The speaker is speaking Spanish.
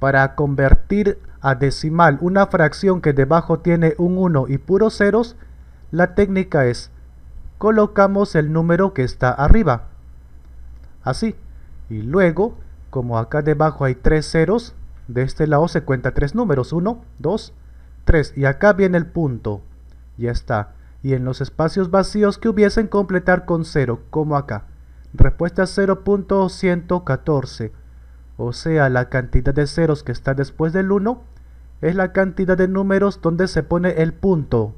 para convertir a decimal una fracción que debajo tiene un 1 y puros ceros, la técnica es colocamos el número que está arriba. Así. Y luego, como acá debajo hay tres ceros, de este lado se cuenta tres números. 1, 2, 3. Y acá viene el punto. Ya está. Y en los espacios vacíos que hubiesen completar con 0, como acá. Respuesta 0.114 o sea la cantidad de ceros que está después del 1, es la cantidad de números donde se pone el punto.